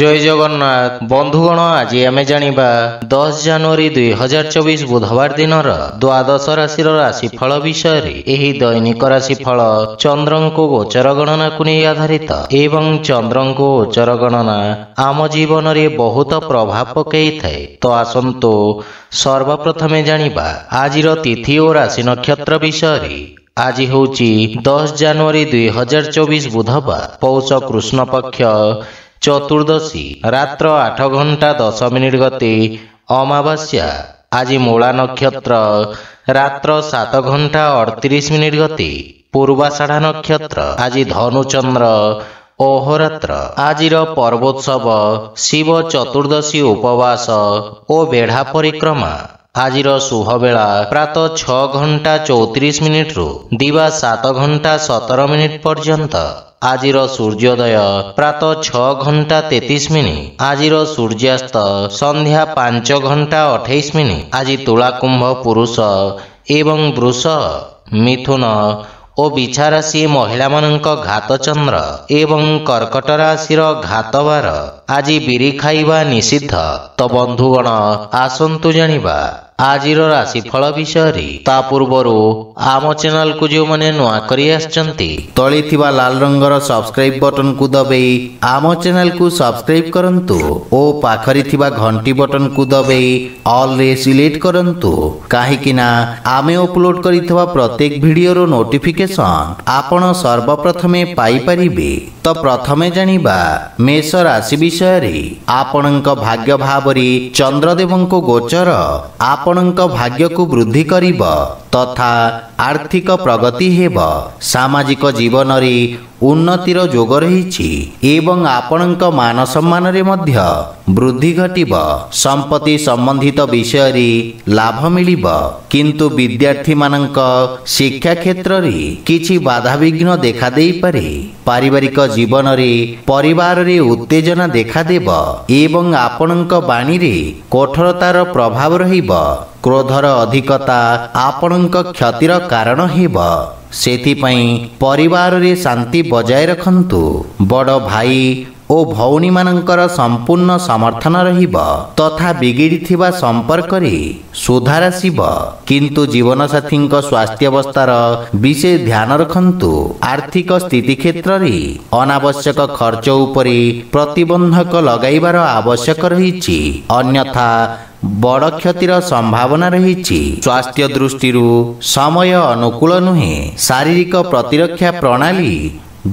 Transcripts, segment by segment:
ଜୟ ଜଗନ୍ନାଥ ବନ୍ଧୁଗଣ ଆଜି ଆମେ ଜାଣିବା ଦଶ ଜାନୁଆରୀ ଦୁଇ ହଜାର ଚବିଶ ବୁଧବାର ଦିନର ଦ୍ୱାଦଶ ରାଶିର ରାଶିଫଳ ବିଷୟରେ ଏହି ଦୈନିକ ରାଶିଫଳ ଚନ୍ଦ୍ରଙ୍କୁ ଗୋଚର ଗଣନାକୁ ନେଇ ଆଧାରିତ ଏବଂ ଚନ୍ଦ୍ରଙ୍କୁ ଗୋଚର ଗଣନା ଆମ ଜୀବନରେ ବହୁତ ପ୍ରଭାବ ପକାଇଥାଏ ତ ଆସନ୍ତୁ ସର୍ବପ୍ରଥମେ ଜାଣିବା ଆଜିର ତିଥି ଓ ରାଶି ନକ୍ଷତ୍ର ବିଷୟରେ ଆଜି ହେଉଛି ଦଶ ଜାନୁଆରୀ ଦୁଇ ହଜାର ଚବିଶ ବୁଧବାର ପୌଷ କୃଷ୍ଣ ପକ୍ଷ चतुर्दशी रात्र आठ घन्टा दस मिनट गति अमावास्या आज मूला नक्षत्र रात्रा अडतिस मिनट गति पूर्वाषाढ़ा नक्षत्र आज धनु चन्द्र ओहरत्र आज र पर्वोत्सव शिव चतुर्दशी उपवास ओ बेढा परिक्रमा ଆଜିର ଶୁଭବେଳା ପ୍ରାତଃ ଛଅ ଘଣ୍ଟା ଚଉତିରିଶ ମିନିଟ୍ରୁ ଦିବା ସାତ ଘଣ୍ଟା ସତର ମିନିଟ୍ ପର୍ଯ୍ୟନ୍ତ ଆଜିର ସୂର୍ଯ୍ୟୋଦୟ ପ୍ରାତଃ ଛଅ ଘଣ୍ଟା ତେତିଶ ମିନିଟ୍ ଆଜିର ସୂର୍ଯ୍ୟାସ୍ତ ସନ୍ଧ୍ୟା ପାଞ୍ଚ ଘଣ୍ଟା ଅଠେଇଶ ମିନିଟ୍ ଆଜି ତୁଳାକୁମ୍ଭ ପୁରୁଷ ଏବଂ ବୃଷ ମିଥୁନ ଓ ବିଛା ରାଶି ମହିଳାମାନଙ୍କ ଘାତ ଚନ୍ଦ୍ର ଏବଂ କର୍କଟ ରାଶିର ଘାତବାର ଆଜି ବିରି ଖାଇବା ନିଷିଦ୍ଧ ତ ବନ୍ଧୁଗଣ ଆସନ୍ତୁ ଜାଣିବା ଆଜିର ରାଶିଫଳ ବିଷୟରେ ତା ପୂର୍ବରୁ ଆମ ଚ୍ୟାନେଲକୁ ଯେଉଁମାନେ ନୂଆ କରି ଆସିଛନ୍ତି ତଳେ ଥିବା ଲାଲ ରଙ୍ଗର ସବସ୍କ୍ରାଇବ ବଟନକୁ ଦବେଇ ଆମ ଚ୍ୟାନେଲକୁ ସବସ୍କ୍ରାଇବ କରନ୍ତୁ ଓ ପାଖରେ ଥିବା ଘଣ୍ଟି ବଟନକୁ ଦବେଇ ଅଲ୍ରେ ସିଲେକ୍ଟ କରନ୍ତୁ କାହିଁକି ନା ଆମେ ଅପଲୋଡ କରିଥିବା ପ୍ରତ୍ୟେକ ଭିଡ଼ିଓର ନୋଟିଫିକେସନ୍ ଆପଣ ସର୍ବପ୍ରଥମେ ପାଇପାରିବେ ତ ପ୍ରଥମେ ଜାଣିବା ମେଷ ରାଶି ବିଷୟରେ ଆପଣଙ୍କ ଭାଗ୍ୟ ଭାବରେ ଚନ୍ଦ୍ରଦେବଙ୍କ ଗୋଚର ଆପଣ ଆପଣଙ୍କ ଭାଗ୍ୟକୁ ବୃଦ୍ଧି କରିବ ତଥା ଆର୍ଥିକ ପ୍ରଗତି ହେବ ସାମାଜିକ ଜୀବନରେ ଉନ୍ନତିର ଯୋଗ ରହିଛି ଏବଂ ଆପଣଙ୍କ ମାନସମ୍ମାନରେ ମଧ୍ୟ ବୃଦ୍ଧି ଘଟିବ ସମ୍ପତ୍ତି ସମ୍ବନ୍ଧିତ ବିଷୟରେ ଲାଭ ମିଳିବ କିନ୍ତୁ ବିଦ୍ୟାର୍ଥୀମାନଙ୍କ ଶିକ୍ଷା କ୍ଷେତ୍ରରେ କିଛି ବାଧାବିଘ୍ନ ଦେଖାଦେଇପାରେ ପାରିବାରିକ ଜୀବନରେ ପରିବାରରେ ଉତ୍ତେଜନା ଦେଖାଦେବ ଏବଂ ଆପଣଙ୍କ ବାଣୀରେ କଠୋରତାର ପ୍ରଭାବ ରହିବ କ୍ରୋଧର ଅଧିକତା ଆପଣଙ୍କ କ୍ଷତିର କାରଣ ହେବ रे शान्ति बजाय रखु बड भाइ ଓ ଭଉଣୀମାନଙ୍କର ସମ୍ପୂର୍ଣ୍ଣ ସମର୍ଥନ ରହିବ ତଥା ବିଗିଡ଼ିଥିବା ସମ୍ପର୍କରେ ସୁଧାର ଆସିବ କିନ୍ତୁ ଜୀବନସାଥୀଙ୍କ ସ୍ୱାସ୍ଥ୍ୟାବସ୍ଥାର ବିଶେଷ ଧ୍ୟାନ ରଖନ୍ତୁ ଆର୍ଥିକ ସ୍ଥିତି କ୍ଷେତ୍ରରେ ଅନାବଶ୍ୟକ ଖର୍ଚ୍ଚ ଉପରେ ପ୍ରତିବନ୍ଧକ ଲଗାଇବାର ଆବଶ୍ୟକ ରହିଛି ଅନ୍ୟଥା ବଡ଼ କ୍ଷତିର ସମ୍ଭାବନା ରହିଛି ସ୍ୱାସ୍ଥ୍ୟ ଦୃଷ୍ଟିରୁ ସମୟ ଅନୁକୂଳ ନୁହେଁ ଶାରୀରିକ ପ୍ରତିରକ୍ଷା ପ୍ରଣାଳୀ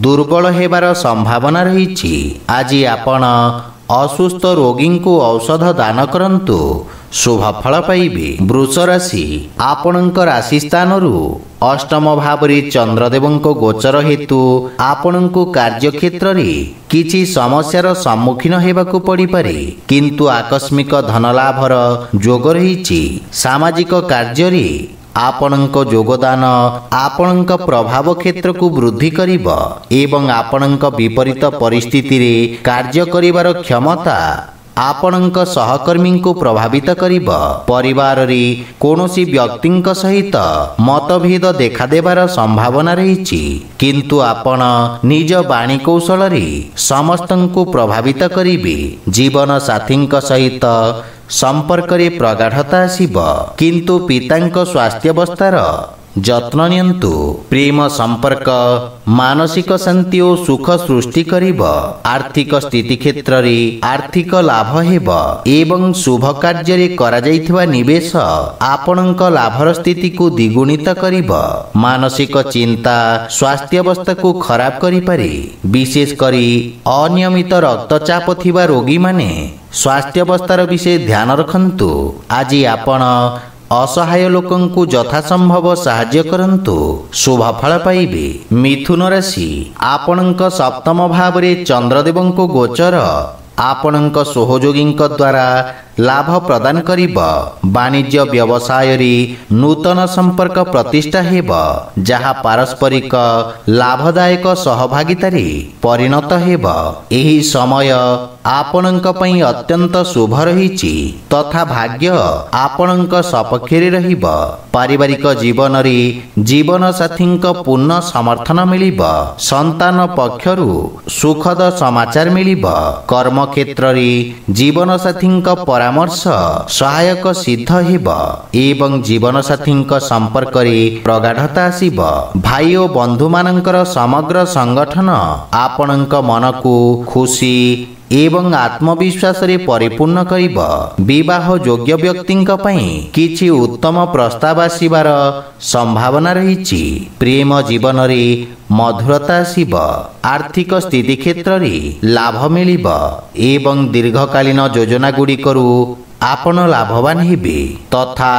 ଦୁର୍ବଳ ହେବାର ସମ୍ଭାବନା ରହିଛି ଆଜି ଆପଣ ଅସୁସ୍ଥ ରୋଗୀଙ୍କୁ ଔଷଧ ଦାନ କରନ୍ତୁ ଶୁଭଫଳ ପାଇବେ ବୃଷ ରାଶି ଆପଣଙ୍କ ରାଶି ସ୍ଥାନରୁ ଅଷ୍ଟମ ଭାବରେ ଚନ୍ଦ୍ରଦେବଙ୍କ ଗୋଚର ହେତୁ ଆପଣଙ୍କୁ କାର୍ଯ୍ୟକ୍ଷେତ୍ରରେ କିଛି ସମସ୍ୟାର ସମ୍ମୁଖୀନ ହେବାକୁ ପଡ଼ିପାରେ କିନ୍ତୁ ଆକସ୍ମିକ ଧନଲାଭର ଯୋଗ ରହିଛି ସାମାଜିକ କାର୍ଯ୍ୟରେ ଆପଣଙ୍କ ଯୋଗଦାନ ଆପଣଙ୍କ ପ୍ରଭାବ କ୍ଷେତ୍ରକୁ ବୃଦ୍ଧି କରିବ ଏବଂ ଆପଣଙ୍କ ବିପରୀତ ପରିସ୍ଥିତିରେ କାର୍ଯ୍ୟ କରିବାର କ୍ଷମତା ଆପଣଙ୍କ ସହକର୍ମୀଙ୍କୁ ପ୍ରଭାବିତ କରିବ ପରିବାରରେ କୌଣସି ବ୍ୟକ୍ତିଙ୍କ ସହିତ ମତଭେଦ ଦେଖାଦେବାର ସମ୍ଭାବନା ରହିଛି କିନ୍ତୁ ଆପଣ ନିଜ ବାଣୀ କୌଶଳରେ ସମସ୍ତଙ୍କୁ ପ୍ରଭାବିତ କରିବେ ଜୀବନସାଥୀଙ୍କ ସହିତ सम्पर्क गरी प्रदाढता शिव किंतु पिताको स्वास्थ्य अवस्था ଯତ୍ନ ନିଅନ୍ତୁ ପ୍ରେମ ସମ୍ପର୍କ ମାନସିକ ଶାନ୍ତି ଓ ସୁଖ ସୃଷ୍ଟି କରିବ ଆର୍ଥିକ ସ୍ଥିତି କ୍ଷେତ୍ରରେ ଆର୍ଥିକ ଲାଭ ହେବ ଏବଂ ଶୁଭ କାର୍ଯ୍ୟରେ କରାଯାଇଥିବା ନିବେଶ ଆପଣଙ୍କ ଲାଭର ସ୍ଥିତିକୁ ଦ୍ୱିଗୁଣିତ କରିବ ମାନସିକ ଚିନ୍ତା ସ୍ୱାସ୍ଥ୍ୟବସ୍ଥାକୁ ଖରାପ କରିପାରେ ବିଶେଷ କରି ଅନିୟମିତ ରକ୍ତଚାପ ଥିବା ରୋଗୀମାନେ ସ୍ୱାସ୍ଥ୍ୟବସ୍ଥାର ବିଷୟ ଧ୍ୟାନ ରଖନ୍ତୁ ଆଜି ଆପଣ ଅସହାୟ ଲୋକଙ୍କୁ ଯଥାସମ୍ଭବ ସାହାଯ୍ୟ କରନ୍ତୁ ଶୁଭଫଳ ପାଇବେ ମିଥୁନ ରାଶି ଆପଣଙ୍କ ସପ୍ତମ ଭାବରେ ଚନ୍ଦ୍ରଦେବଙ୍କୁ ଗୋଚର ଆପଣଙ୍କ ସହଯୋଗୀଙ୍କ ଦ୍ୱାରା ଲାଭ ପ୍ରଦାନ କରିବ ବାଣିଜ୍ୟ ବ୍ୟବସାୟରେ ନୂତନ ସମ୍ପର୍କ ପ୍ରତିଷ୍ଠା ହେବ ଯାହା ପାରସ୍ପରିକ ଲାଭଦାୟକ ସହଭାଗିତାରେ ପରିଣତ ହେବ ଏହି ସମୟ ଆପଣଙ୍କ ପାଇଁ ଅତ୍ୟନ୍ତ ଶୁଭ ରହିଛି ତଥା ଭାଗ୍ୟ ଆପଣଙ୍କ ସପକ୍ଷରେ ରହିବ ପାରିବାରିକ ଜୀବନରେ ଜୀବନସାଥୀଙ୍କ ପୂର୍ଣ୍ଣ ସମର୍ଥନ ମିଳିବ ସନ୍ତାନ ପକ୍ଷରୁ ସୁଖଦ ସମାଚାର ମିଳିବ କର୍ମକ୍ଷେତ୍ରରେ ଜୀବନସାଥୀଙ୍କ ପରାମର୍ଶ ସହାୟକ ସିଦ୍ଧ ହେବ ଏବଂ ଜୀବନସାଥୀଙ୍କ ସମ୍ପର୍କରେ ପ୍ରଗାଢ଼ତା ଆସିବ ଭାଇ ଓ ବନ୍ଧୁମାନଙ୍କର ସମଗ୍ର ସଂଗଠନ ଆପଣଙ୍କ ମନକୁ ଖୁସି ଏବଂ ଆତ୍ମବିଶ୍ୱାସରେ ପରିପୂର୍ଣ୍ଣ କରିବ ବିବାହ ଯୋଗ୍ୟ ବ୍ୟକ୍ତିଙ୍କ ପାଇଁ କିଛି ଉତ୍ତମ ପ୍ରସ୍ତାବ ଆସିବାର ସମ୍ଭାବନା ରହିଛି ପ୍ରେମ ଜୀବନରେ ମଧୁରତା ଆସିବ ଆର୍ଥିକ ସ୍ଥିତି କ୍ଷେତ୍ରରେ ଲାଭ ମିଳିବ ଏବଂ ଦୀର୍ଘକାଳୀନ ଯୋଜନା ଗୁଡ଼ିକରୁ ଆପଣ ଲାଭବାନ ହେବେ ତଥା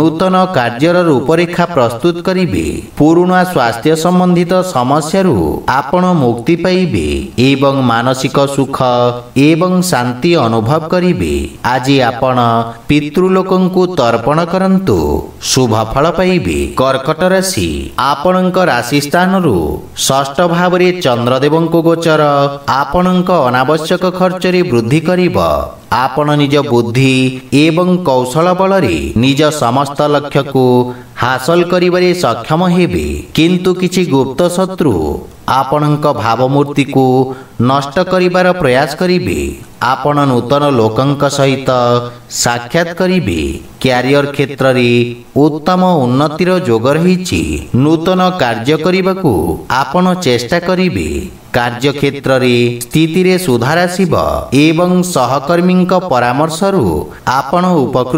ନୂତନ କାର୍ଯ୍ୟର ରୂପରେଖା ପ୍ରସ୍ତୁତ କରିବେ ପୁରୁଣା ସ୍ୱାସ୍ଥ୍ୟ ସମ୍ବନ୍ଧିତ ସମସ୍ୟାରୁ ଆପଣ ମୁକ୍ତି ପାଇବେ ଏବଂ ମାନସିକ ସୁଖ ଏବଂ ଶାନ୍ତି ଅନୁଭବ କରିବେ ଆଜି ଆପଣ ପିତୃଲୋକଙ୍କୁ ତର୍ପଣ କରନ୍ତୁ ଶୁଭଫଳ ପାଇବେ କର୍କଟ ରାଶି ଆପଣଙ୍କ ରାଶି ସ୍ଥାନରୁ ଷଷ୍ଠ ଭାବରେ ଚନ୍ଦ୍ରଦେବଙ୍କୁ ଗୋଚର ଆପଣଙ୍କ ଅନାବଶ୍ୟକ ଖର୍ଚ୍ଚରେ ବୃଦ୍ଧି କରିବ ଆପଣ ନିଜ ବୁଦ୍ଧି ଏବଂ କୌଶଳ ବଳରେ ନିଜ ସମସ୍ତ ଲକ୍ଷ୍ୟକୁ ହାସଲ କରିବାରେ ସକ୍ଷମ ହେବେ କିନ୍ତୁ କିଛି ଗୁପ୍ତ ଶତ୍ରୁ ଆପଣଙ୍କ ଭାବମୂର୍ତ୍ତିକୁ ନଷ୍ଟ କରିବାର ପ୍ରୟାସ କରିବେ ଆପଣ ନୂତନ ଲୋକଙ୍କ ସହିତ ସାକ୍ଷାତ କରିବେ କ୍ୟାରିୟର କ୍ଷେତ୍ରରେ ଉତ୍ତମ ଉନ୍ନତିର ଯୋଗ ରହିଛି ନୂତନ କାର୍ଯ୍ୟ କରିବାକୁ ଆପଣ ଚେଷ୍ଟା କରିବେ कार्यक्षेत्र रे सुधार सब सहकर्मीको परमर्शु आप उपक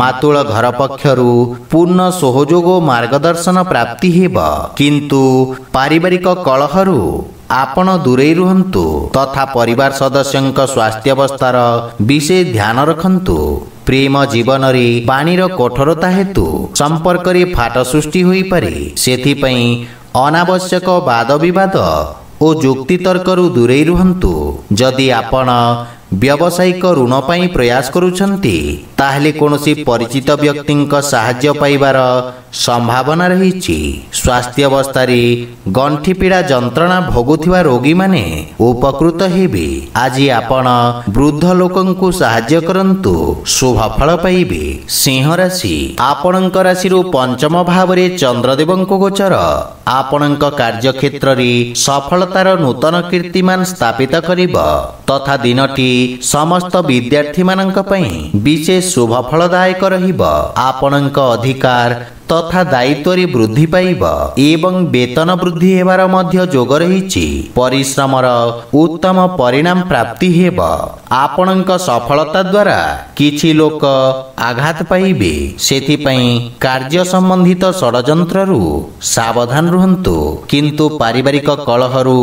माुल घर पक्षहरू पूर्ण सहयोग मर्गदर्शन प्राप्ति पारिवारिक कलहर आपण दूरै रहंतु तथा परिवार सदस्य स्वास्थ्यावस्थार विशेष ध्यान रखंतु प्रेम जीवनले पार कठोरता हेतु सम्पर्क फाट सृष्टि हुप अनावश्यक वाद बिवाद ओ जुक्ति तर्क रु दूरे रुहंतु जदि आपण व्यावसायिक ऋण पाई प्रयास करूछंती ताहले कोनोसी परिचित व्यक्तिंक सहाय्य पाईबार ସମ୍ଭାବନା ରହିଛି ସ୍ୱାସ୍ଥ୍ୟ ଅବସ୍ଥାରେ ଗଣ୍ଠି ପୀଡ଼ା ଯନ୍ତ୍ରଣା ଭୋଗୁଥିବା ରୋଗୀମାନେ ଉପକୃତ ହେବେ ଆଜି ଆପଣ ବୃଦ୍ଧ ଲୋକଙ୍କୁ ସାହାଯ୍ୟ କରନ୍ତୁ ଶୁଭଫଳ ପାଇବେ ସିଂହ ରାଶି ଆପଣଙ୍କ ରାଶିରୁ ପଞ୍ଚମ ଭାବରେ ଚନ୍ଦ୍ରଦେବଙ୍କୁ ଗୋଚର ଆପଣଙ୍କ କାର୍ଯ୍ୟକ୍ଷେତ୍ରରେ ସଫଳତାର ନୂତନ କୀର୍ତ୍ତିମାନ ସ୍ଥାପିତ କରିବ ତଥା ଦିନଟି ସମସ୍ତ ବିଦ୍ୟାର୍ଥୀମାନଙ୍କ ପାଇଁ ବିଶେଷ ଶୁଭଫଳଦାୟକ ରହିବ ଆପଣଙ୍କ ଅଧିକାର ତଥା ଦାୟିତ୍ୱରେ ବୃଦ୍ଧି ପାଇବ ଏବଂ ବେତନ ବୃଦ୍ଧି ହେବାର ମଧ୍ୟ ଯୋଗ ରହିଛି ପରିଶ୍ରମର ଉତ୍ତମ ପରିଣାମ ପ୍ରାପ୍ତି ହେବ ଆପଣଙ୍କ ସଫଳତା ଦ୍ୱାରା କିଛି ଲୋକ ଆଘାତ ପାଇବେ ସେଥିପାଇଁ କାର୍ଯ୍ୟ ସମ୍ବନ୍ଧିତ ଷଡ଼ଯନ୍ତ୍ରରୁ ସାବଧାନ ରୁହନ୍ତୁ କିନ୍ତୁ ପାରିବାରିକ କଳହରୁ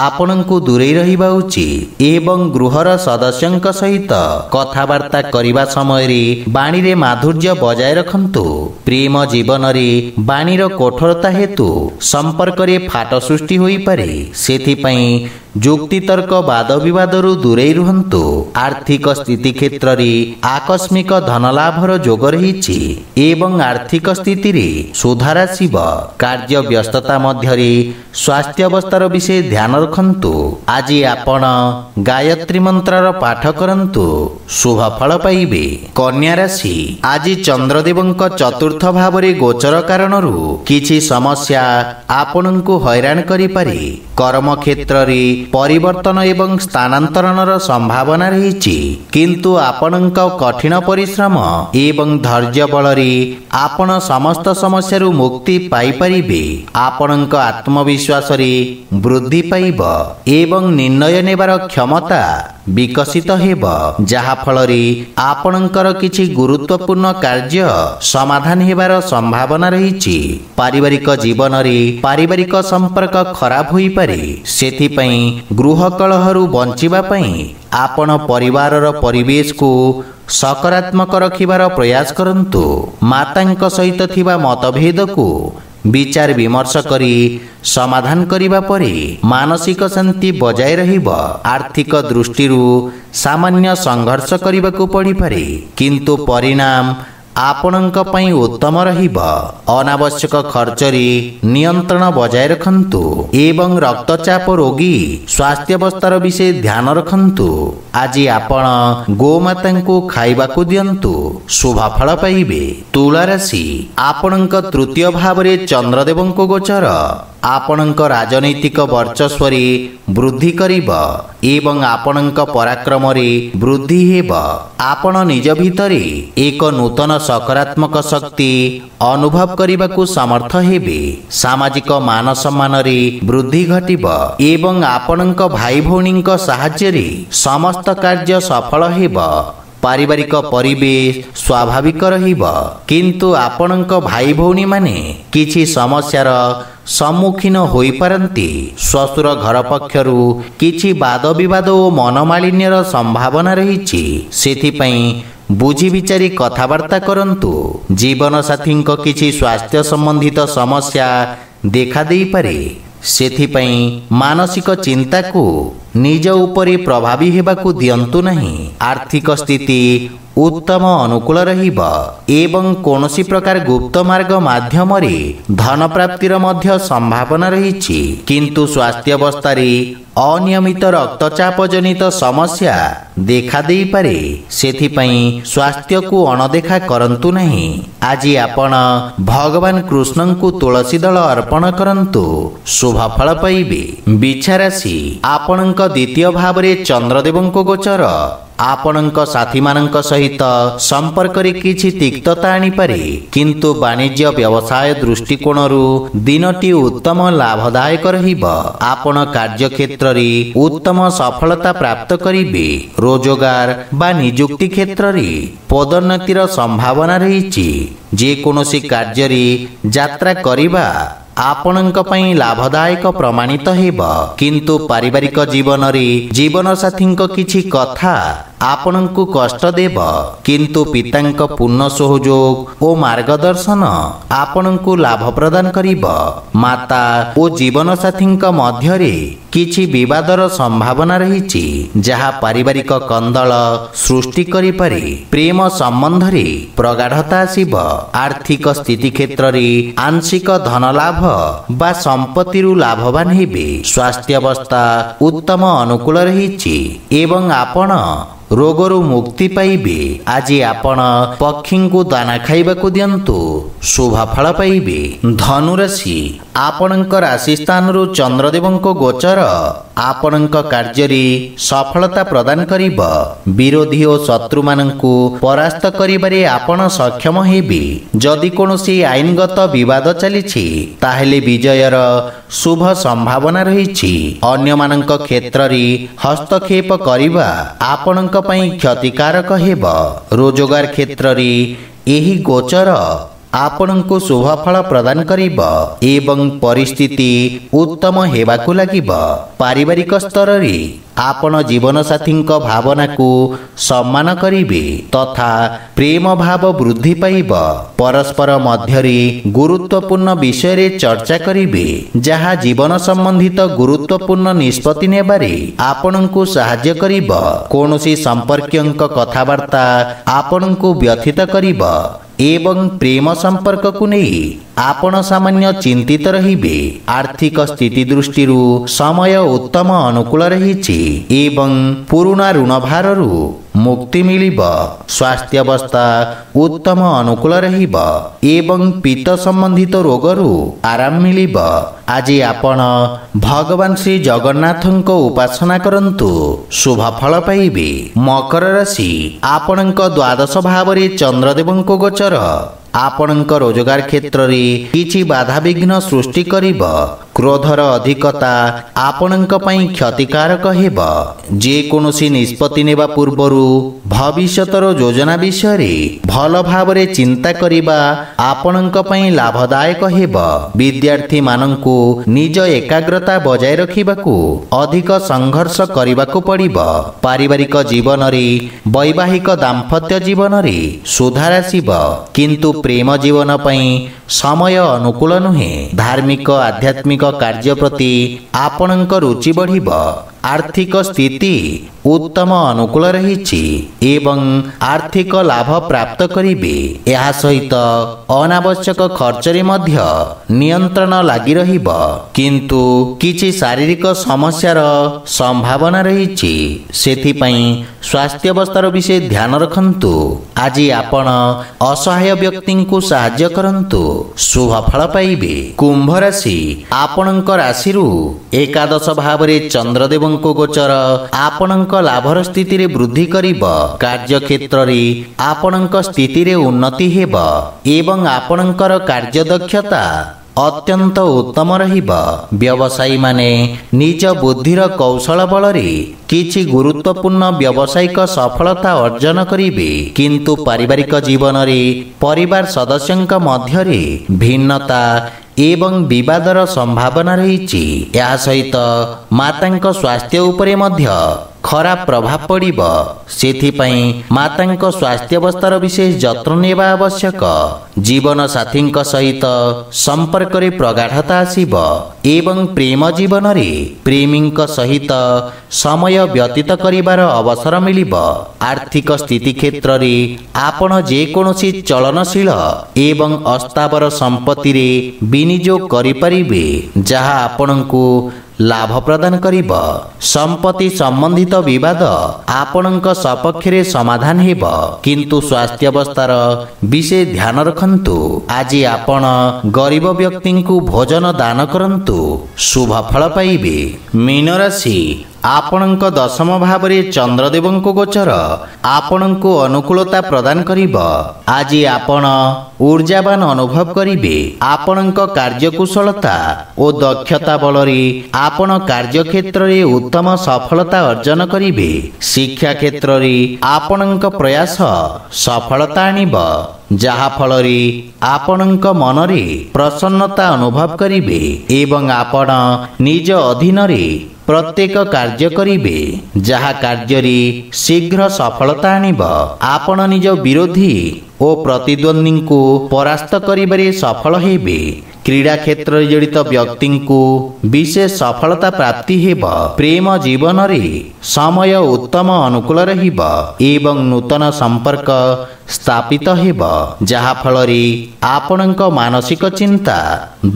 ଆପଣଙ୍କୁ ଦୂରେଇ ରହିବା ଉଚିତ ଏବଂ ଗୃହର ସଦସ୍ୟଙ୍କ ସହିତ କଥାବାର୍ତ୍ତା କରିବା ସମୟରେ ବାଣୀରେ ମାଧୁର୍ଯ୍ୟ ବଜାୟ ରଖନ୍ତୁ ପ୍ରେମ ଜୀବନରେ ବାଣୀର କଠୋରତା ହେତୁ ସମ୍ପର୍କରେ ଫାଟ ସୃଷ୍ଟି ହୋଇପାରେ ସେଥିପାଇଁ ଯୁକ୍ତିତର୍କ ବାଦବିବାଦରୁ ଦୂରେଇ ରୁହନ୍ତୁ ଆର୍ଥିକ ସ୍ଥିତି କ୍ଷେତ୍ରରେ ଆକସ୍ମିକ ଧନଲାଭର ଯୋଗ ରହିଛି ଏବଂ ଆର୍ଥିକ ସ୍ଥିତିରେ ସୁଧାର ଆସିବ କାର୍ଯ୍ୟ ବ୍ୟସ୍ତତା ମଧ୍ୟରେ ସ୍ୱାସ୍ଥ୍ୟ ଅବସ୍ଥାର ବିଷୟ ଧ୍ୟାନ ରଖନ୍ତୁ ଆଜି ଆପଣ ଗାୟତ୍ରୀ ମନ୍ତ୍ରର ପାଠ କରନ୍ତୁ ଶୁଭଫଳ ପାଇବେ କନ୍ୟା ରାଶି ଆଜି ଚନ୍ଦ୍ରଦେବଙ୍କ ଚତୁର୍ଥ ଭାବରେ ଗୋଚର କାରଣରୁ କିଛି ସମସ୍ୟା ଆପଣଙ୍କୁ ହଇରାଣ କରିପାରେ କର୍ମକ୍ଷେତ୍ରରେ ପରିବର୍ତ୍ତନ ଏବଂ ସ୍ଥାନାନ୍ତରଣର ସମ୍ଭାବନା ରହିଛି କିନ୍ତୁ ଆପଣଙ୍କ କଠିନ ପରିଶ୍ରମ ଏବଂ ଧୈର୍ଯ୍ୟ ବଳରେ ଆପଣ ସମସ୍ତ ସମସ୍ୟାରୁ ମୁକ୍ତି ପାଇପାରିବେ ଆପଣଙ୍କ ଆତ୍ମବିଶ୍ୱାସରେ ବୃଦ୍ଧି ପାଇବ ଏବଂ ନିର୍ଣ୍ଣୟ ନେବାର କ୍ଷମତା ବିକଶିତ ହେବ ଯାହାଫଳରେ ଆପଣଙ୍କର କିଛି ଗୁରୁତ୍ୱପୂର୍ଣ୍ଣ କାର୍ଯ୍ୟ ସମାଧାନ ହେବାର ସମ୍ଭାବନା ରହିଛି ପାରିବାରିକ ଜୀବନରେ ପାରିବାରିକ ସମ୍ପର୍କ ଖରାପ ହୋଇପାରେ ସେଥିପାଇଁ ଗୃହକଳହରୁ ବଞ୍ଚିବା ପାଇଁ ଆପଣ ପରିବାରର ପରିବେଶକୁ ସକାରାତ୍ମକ ରଖିବାର ପ୍ରୟାସ କରନ୍ତୁ ମାତାଙ୍କ ସହିତ ଥିବା ମତଭେଦକୁ ବିଚାର ବିମର୍ଶ କରି ସମାଧାନ କରିବା ପରେ ମାନସିକ ଶାନ୍ତି ବଜାୟ ରହିବ ଆର୍ଥିକ ଦୃଷ୍ଟିରୁ ସାମାନ୍ୟ ସଂଘର୍ଷ କରିବାକୁ ପଡ଼ିପାରେ କିନ୍ତୁ ପରିଣାମ ଆପଣଙ୍କ ପାଇଁ ଉତ୍ତମ ରହିବ ଅନାବଶ୍ୟକ ଖର୍ଚ୍ଚରେ ନିୟନ୍ତ୍ରଣ ବଜାୟ ରଖନ୍ତୁ ଏବଂ ରକ୍ତଚାପ ରୋଗୀ ସ୍ୱାସ୍ଥ୍ୟାବସ୍ଥାର ବିଷୟ ଧ୍ୟାନ ରଖନ୍ତୁ ଆଜି ଆପଣ ଗୋମାତାଙ୍କୁ ଖାଇବାକୁ ଦିଅନ୍ତୁ ଶୁଭଫଳ ପାଇବେ ତୁଳାରାଶି ଆପଣଙ୍କ ତୃତୀୟ ଭାବରେ ଚନ୍ଦ୍ରଦେବଙ୍କୁ ଗୋଚର ଆପଣଙ୍କ ରାଜନୈତିକ ବର୍ଚ୍ଚସ୍ୱରେ ବୃଦ୍ଧି କରିବ ଏବଂ ଆପଣଙ୍କ ପରାକ୍ରମରେ ବୃଦ୍ଧି ହେବ ଆପଣ ନିଜ ଭିତରେ ଏକ ନୂତନ ସକାରାତ୍ମକ ଶକ୍ତି ଅନୁଭବ କରିବାକୁ ସମର୍ଥ ହେବେ ସାମାଜିକ ମାନ ସମ୍ମାନରେ ବୃଦ୍ଧି ଘଟିବ ଏବଂ ଆପଣଙ୍କ ଭାଇ ଭଉଣୀଙ୍କ ସାହାଯ୍ୟରେ ସମସ୍ତ କାର୍ଯ୍ୟ ସଫଳ ହେବ ପାରିବାରିକ ପରିବେଶ ସ୍ୱାଭାବିକ ରହିବ କିନ୍ତୁ ଆପଣଙ୍କ ଭାଇ ଭଉଣୀମାନେ କିଛି ସମସ୍ୟାର ସମ୍ମୁଖୀନ ହୋଇପାରନ୍ତି ଶ୍ୱଶୁର ଘର ପକ୍ଷରୁ କିଛି ବାଦବିବାଦ ଓ ମନମାଳିନ୍ୟର ସମ୍ଭାବନା ରହିଛି ସେଥିପାଇଁ ବୁଝିବିଚାରି କଥାବାର୍ତ୍ତା କରନ୍ତୁ ଜୀବନସାଥୀଙ୍କ କିଛି ସ୍ୱାସ୍ଥ୍ୟ ସମ୍ବନ୍ଧିତ ସମସ୍ୟା ଦେଖାଦେଇପାରେ ସେଥିପାଇଁ ମାନସିକ ଚିନ୍ତାକୁ ନିଜ ଉପରେ ପ୍ରଭାବୀ ହେବାକୁ ଦିଅନ୍ତୁ ନାହିଁ ଆର୍ଥିକ ସ୍ଥିତି ଉତ୍ତମ ଅନୁକୂଳ ରହିବ ଏବଂ କୌଣସି ପ୍ରକାର ଗୁପ୍ତ ମାର୍ଗ ମାଧ୍ୟମରେ ଧନ ପ୍ରାପ୍ତିର ମଧ୍ୟ ସମ୍ଭାବନା ରହିଛି କିନ୍ତୁ ସ୍ୱାସ୍ଥ୍ୟ ଅବସ୍ଥାରେ ଅନିୟମିତ ରକ୍ତଚାପ ଜନିତ ସମସ୍ୟା ଦେଖାଦେଇପାରେ ସେଥିପାଇଁ ସ୍ୱାସ୍ଥ୍ୟକୁ ଅଣଦେଖା କରନ୍ତୁ ନାହିଁ ଆଜି ଆପଣ ଭଗବାନ କୃଷ୍ଣଙ୍କୁ ତୁଳସୀ ଦଳ ଅର୍ପଣ କରନ୍ତୁ ଶୁଭଫଳ ପାଇବେ ବିଛାରାଶି ଆପଣଙ୍କ ଦ୍ୱିତୀୟ ଭାବରେ ଚନ୍ଦ୍ରଦେବଙ୍କ ଗୋଚର ଆପଣଙ୍କ ସାଥୀମାନଙ୍କ ସହିତ ସମ୍ପର୍କରେ କିଛି ତିକ୍ତତା ଆଣିପାରେ କିନ୍ତୁ ବାଣିଜ୍ୟ ବ୍ୟବସାୟ ଦୃଷ୍ଟିକୋଣରୁ ଦିନଟି ଉତ୍ତମ ଲାଭଦାୟକ ରହିବ ଆପଣ କାର୍ଯ୍ୟକ୍ଷେତ୍ରରେ ଉତ୍ତମ ସଫଳତା ପ୍ରାପ୍ତ କରିବେ ରୋଜଗାର ବା ନିଯୁକ୍ତି କ୍ଷେତ୍ରରେ ପଦୋନ୍ନତିର ସମ୍ଭାବନା ରହିଛି ଯେକୌଣସି କାର୍ଯ୍ୟରେ ଯାତ୍ରା କରିବା ଆପଣଙ୍କ ପାଇଁ ଲାଭଦାୟକ ପ୍ରମାଣିତ ହେବ କିନ୍ତୁ ପାରିବାରିକ ଜୀବନରେ ଜୀବନସାଥୀଙ୍କ କିଛି କଥା ଆପଣଙ୍କୁ କଷ୍ଟ ଦେବ କିନ୍ତୁ ପିତାଙ୍କ ପୂର୍ଣ୍ଣ ସହଯୋଗ ଓ ମାର୍ଗଦର୍ଶନ ଆପଣଙ୍କୁ ଲାଭ ପ୍ରଦାନ କରିବ ମାତା ଓ ଜୀବନସାଥୀଙ୍କ ମଧ୍ୟରେ କିଛି ବିବାଦର ସମ୍ଭାବନା ରହିଛି ଯାହା ପାରିବାରିକ କନ୍ଦଳ ସୃଷ୍ଟି କରିପାରି ପ୍ରେମ ସମ୍ବନ୍ଧରେ ପ୍ରଗାଢ଼ତା ଆସିବ ଆର୍ଥିକ ସ୍ଥିତି କ୍ଷେତ୍ରରେ ଆଂଶିକ ଧନଲାଭ ବା ସମ୍ପତ୍ତିରୁ ଲାଭବାନ ହେବେ ସ୍ୱାସ୍ଥ୍ୟ ଅବସ୍ଥା ଉତ୍ତମ ଅନୁକୂଳ ରହିଛି ଏବଂ ଆପଣ रोगहरु मुक्ति पाइबे आज आपण पखिंको दाना खाइबाको दिअन्तु शुभ फल पाइबे धनु राशि आपणक राजस्थान रु चन्द्रदेवको गोचर आपणक कार्यरी सफलता प्रदान करिब विरोधी ओ शत्रुमाननको परास्त करिबरे आपण सक्षम हेबी यदि कोनोसी আইনगत विजय ଶୁଭ ସମ୍ଭାବନା ରହିଛି ଅନ୍ୟମାନଙ୍କ କ୍ଷେତ୍ରରେ ହସ୍ତକ୍ଷେପ କରିବା ଆପଣଙ୍କ ପାଇଁ କ୍ଷତିକାରକ ହେବ ରୋଜଗାର କ୍ଷେତ୍ରରେ ଏହି ଗୋଚର ଆପଣଙ୍କୁ ଶୁଭଫଳ ପ୍ରଦାନ କରିବ ଏବଂ ପରିସ୍ଥିତି ଉତ୍ତମ ହେବାକୁ ଲାଗିବ ପାରିବାରିକ ସ୍ତରରେ ଆପଣ ଜୀବନସାଥୀଙ୍କ ଭାବନାକୁ ସମ୍ମାନ କରିବେ ତଥା ପ୍ରେମ ଭାବ ବୃଦ୍ଧି ପାଇବ ପରସ୍ପର ମଧ୍ୟରେ ଗୁରୁତ୍ୱପୂର୍ଣ୍ଣ ବିଷୟରେ ଚର୍ଚ୍ଚା କରିବେ ଯାହା ଜୀବନ ସମ୍ବନ୍ଧିତ ଗୁରୁତ୍ୱପୂର୍ଣ୍ଣ ନିଷ୍ପତ୍ତି ନେବାରେ ଆପଣଙ୍କୁ ସାହାଯ୍ୟ କରିବ କୌଣସି ସମ୍ପର୍କୀୟଙ୍କ କଥାବାର୍ତ୍ତା ଆପଣଙ୍କୁ ବ୍ୟଥିତ କରିବ एवं प्रेम संपर्क को नहीं ଆପଣ ସାମାନ୍ୟ ଚିନ୍ତିତ ରହିବେ ଆର୍ଥିକ ସ୍ଥିତି ଦୃଷ୍ଟିରୁ ସମୟ ଉତ୍ତମ ଅନୁକୂଳ ରହିଛି ଏବଂ ପୁରୁଣା ଋଣ ଭାରରୁ ମୁକ୍ତି ମିଳିବ ସ୍ୱାସ୍ଥ୍ୟାବସ୍ଥା ଉତ୍ତମ ଅନୁକୂଳ ରହିବ ଏବଂ ପିତ ସମ୍ବନ୍ଧିତ ରୋଗରୁ ଆରାମ ମିଳିବ ଆଜି ଆପଣ ଭଗବାନ ଶ୍ରୀ ଜଗନ୍ନାଥଙ୍କ ଉପାସନା କରନ୍ତୁ ଶୁଭଫଳ ପାଇବେ ମକର ରାଶି ଆପଣଙ୍କ ଦ୍ୱାଦଶ ଭାବରେ ଚନ୍ଦ୍ରଦେବଙ୍କ ଗୋଚର ଆପଣଙ୍କ ରୋଜଗାର କ୍ଷେତ୍ରରେ କିଛି ବାଧାବିଘ୍ନ ସୃଷ୍ଟି କରିବ କ୍ରୋଧର ଅଧିକତା ଆପଣଙ୍କ ପାଇଁ କ୍ଷତିକାରକ ହେବ ଯେକୌଣସି ନିଷ୍ପତ୍ତି ନେବା ପୂର୍ବରୁ ଭବିଷ୍ୟତର ଯୋଜନା ବିଷୟରେ ଭଲ ଭାବରେ ଚିନ୍ତା କରିବା ଆପଣଙ୍କ ପାଇଁ ଲାଭଦାୟକ ହେବ ବିଦ୍ୟାର୍ଥୀମାନଙ୍କୁ ନିଜ ଏକାଗ୍ରତା ବଜାୟ ରଖିବାକୁ ଅଧିକ ସଂଘର୍ଷ କରିବାକୁ ପଡ଼ିବ ପାରିବାରିକ ଜୀବନରେ ବୈବାହିକ ଦାମ୍ପତ୍ୟ ଜୀବନରେ ସୁଧାର ଆସିବ କିନ୍ତୁ प्रेम जीवन ସମୟ ଅନୁକୂଳ ନୁହେଁ ଧାର୍ମିକ ଆଧ୍ୟାତ୍ମିକ କାର୍ଯ୍ୟ ପ୍ରତି ଆପଣଙ୍କ ରୁଚି ବଢ଼ିବ ଆର୍ଥିକ ସ୍ଥିତି ଉତ୍ତମ ଅନୁକୂଳ ରହିଛି ଏବଂ ଆର୍ଥିକ ଲାଭ ପ୍ରାପ୍ତ କରିବେ ଏହା ସହିତ ଅନାବଶ୍ୟକ ଖର୍ଚ୍ଚରେ ମଧ୍ୟ ନିୟନ୍ତ୍ରଣ ଲାଗି ରହିବ କିନ୍ତୁ କିଛି ଶାରୀରିକ ସମସ୍ୟାର ସମ୍ଭାବନା ରହିଛି ସେଥିପାଇଁ ସ୍ୱାସ୍ଥ୍ୟବସ୍ଥାର ବିଷୟ ଧ୍ୟାନ ରଖନ୍ତୁ ଆଜି ଆପଣ ଅସହାୟ ବ୍ୟକ୍ତିଙ୍କୁ ସାହାଯ୍ୟ କରନ୍ତୁ ଶୁଭଫଳ ପାଇବେ କୁମ୍ଭ ରାଶି ଆପଣଙ୍କ ରାଶିରୁ ଏକାଦଶ ଭାବରେ ଚନ୍ଦ୍ରଦେବଙ୍କ ଗୋଚର ଆପଣଙ୍କ ଲାଭର ସ୍ଥିତିରେ ବୃଦ୍ଧି କରିବ କାର୍ଯ୍ୟକ୍ଷେତ୍ରରେ ଆପଣଙ୍କ ସ୍ଥିତିରେ ଉନ୍ନତି ହେବ ଏବଂ ଆପଣଙ୍କର କାର୍ଯ୍ୟ ଦକ୍ଷତା ଅତ୍ୟନ୍ତ ଉତ୍ତମ ରହିବ ବ୍ୟବସାୟୀମାନେ ନିଜ ବୁଦ୍ଧିର କୌଶଳ ବଳରେ କିଛି ଗୁରୁତ୍ୱପୂର୍ଣ୍ଣ ବ୍ୟବସାୟିକ ସଫଳତା ଅର୍ଜନ କରିବେ କିନ୍ତୁ ପାରିବାରିକ ଜୀବନରେ ପରିବାର ସଦସ୍ୟଙ୍କ ମଧ୍ୟରେ ଭିନ୍ନତା ଏବଂ ବିବାଦର ସମ୍ଭାବନା ରହିଛି ଏହା ସହିତ ମାତାଙ୍କ ସ୍ୱାସ୍ଥ୍ୟ ଉପରେ ମଧ୍ୟ ଖରାପ ପ୍ରଭାବ ପଡ଼ିବ ସେଥିପାଇଁ ମାତାଙ୍କ ସ୍ୱାସ୍ଥ୍ୟାବସ୍ଥାର ବିଶେଷ ଯତ୍ନ ନେବା ଆବଶ୍ୟକ ଜୀବନ ସାଥୀଙ୍କ ସହିତ ସମ୍ପର୍କରେ ପ୍ରଗାଢ଼ତା ଆସିବ ଏବଂ ପ୍ରେମ ଜୀବନରେ ପ୍ରେମୀଙ୍କ ସହିତ ସମୟ ବ୍ୟତୀତ କରିବାର ଅବସର ମିଳିବ ଆର୍ଥିକ ସ୍ଥିତି କ୍ଷେତ୍ରରେ ଆପଣ ଯେକୌଣସି ଚଳନଶୀଳ ଏବଂ ଅସ୍ତାବର ସମ୍ପତ୍ତିରେ ବିନିଯୋଗ କରିପାରିବେ ଯାହା ଆପଣଙ୍କୁ ଲାଭ ପ୍ରଦାନ କରିବ ସମ୍ପତ୍ତି ସମ୍ବନ୍ଧିତ ବିବାଦ ଆପଣଙ୍କ ସପକ୍ଷରେ ସମାଧାନ ହେବ କିନ୍ତୁ ସ୍ୱାସ୍ଥ୍ୟାବସ୍ଥାର ବିଶେଷ ଧ୍ୟାନ ରଖନ୍ତୁ ଆଜି ଆପଣ ଗରିବ ବ୍ୟକ୍ତିଙ୍କୁ ଭୋଜନ ଦାନ କରନ୍ତୁ ଶୁଭଫଳ ପାଇବେ ମୀନରାଶି ଆପଣଙ୍କ ଦଶମ ଭାବରେ ଚନ୍ଦ୍ରଦେବଙ୍କ ଗୋଚର ଆପଣଙ୍କୁ ଅନୁକୂଳତା ପ୍ରଦାନ କରିବ ଆଜି ଆପଣ ଉର୍ଜାବାନ ଅନୁଭବ କରିବେ ଆପଣଙ୍କ କାର୍ଯ୍ୟକୁଶଳତା ଓ ଦକ୍ଷତା ବଳରେ ଆପଣ କାର୍ଯ୍ୟକ୍ଷେତ୍ରରେ ଉତ୍ତମ ସଫଳତା ଅର୍ଜନ କରିବେ ଶିକ୍ଷା କ୍ଷେତ୍ରରେ ଆପଣଙ୍କ ପ୍ରୟାସ ସଫଳତା ଆଣିବ ଯାହାଫଳରେ ଆପଣଙ୍କ ମନରେ ପ୍ରସନ୍ନତା ଅନୁଭବ କରିବେ ଏବଂ ଆପଣ ନିଜ ଅଧୀନରେ ପ୍ରତ୍ୟେକ କାର୍ଯ୍ୟ କରିବେ ଯାହା କାର୍ଯ୍ୟରେ ଶୀଘ୍ର ସଫଳତା ଆଣିବ ଆପଣ ନିଜ ବିରୋଧୀ ଓ ପ୍ରତିଦ୍ୱନ୍ଦ୍ୱୀଙ୍କୁ ପରାସ୍ତ କରିବାରେ ସଫଳ ହେବେ କ୍ରୀଡ଼ା କ୍ଷେତ୍ରରେ ଜଡ଼ିତ ବ୍ୟକ୍ତିଙ୍କୁ ବିଶେଷ ସଫଳତା ପ୍ରାପ୍ତି ହେବ ପ୍ରେମ ଜୀବନରେ ସମୟ ଉତ୍ତମ ଅନୁକୂଳ ରହିବ ଏବଂ ନୂତନ ସମ୍ପର୍କ ସ୍ଥାପିତ ହେବ ଯାହାଫଳରେ ଆପଣଙ୍କ ମାନସିକ ଚିନ୍ତା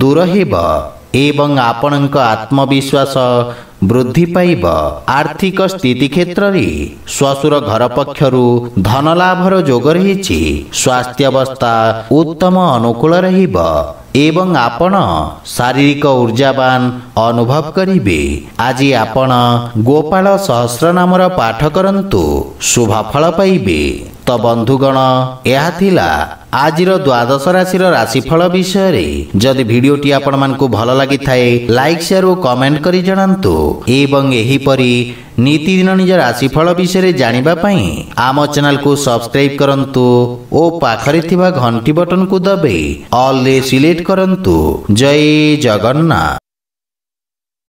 ଦୂର ହେବ ଏବଂ ଆପଣଙ୍କ ଆତ୍ମବିଶ୍ୱାସ ବୃଦ୍ଧି ପାଇବ ଆର୍ଥିକ ସ୍ଥିତି କ୍ଷେତ୍ରରେ ଶ୍ୱଶୁର ଘର ପକ୍ଷରୁ ଧନ ଲାଭର ଯୋଗ ରହିଛି ସ୍ୱାସ୍ଥ୍ୟାବସ୍ଥା ଉତ୍ତମ ଅନୁକୂଳ ରହିବ ଏବଂ ଆପଣ ଶାରୀରିକ ଉର୍ଜାବାନ ଅନୁଭବ କରିବେ ଆଜି ଆପଣ ଗୋପାଳ ସହସ୍ର ନାମର ପାଠ କରନ୍ତୁ ଶୁଭଫଳ ପାଇବେ ତ ବନ୍ଧୁଗଣ ଏହା ଥିଲା ଆଜିର ଦ୍ୱାଦଶ ରାଶିର ରାଶିଫଳ ବିଷୟରେ ଯଦି ଭିଡ଼ିଓଟି ଆପଣମାନଙ୍କୁ ଭଲ ଲାଗିଥାଏ ଲାଇକ୍ ସେୟାର ଓ କମେଣ୍ଟ କରି ଜଣାନ୍ତୁ ଏବଂ ଏହିପରି ନିତିଦିନ ନିଜ ରାଶିଫଳ ବିଷୟରେ ଜାଣିବା ପାଇଁ ଆମ ଚ୍ୟାନେଲକୁ ସବସ୍କ୍ରାଇବ୍ କରନ୍ତୁ ଓ ପାଖରେ ଥିବା ଘଣ୍ଟି ବଟନକୁ ଦବାଇ ଅଲ୍ରେ ସିଲେକ୍ଟ କରନ୍ତୁ ଜୟ ଜଗନ୍ନାଥ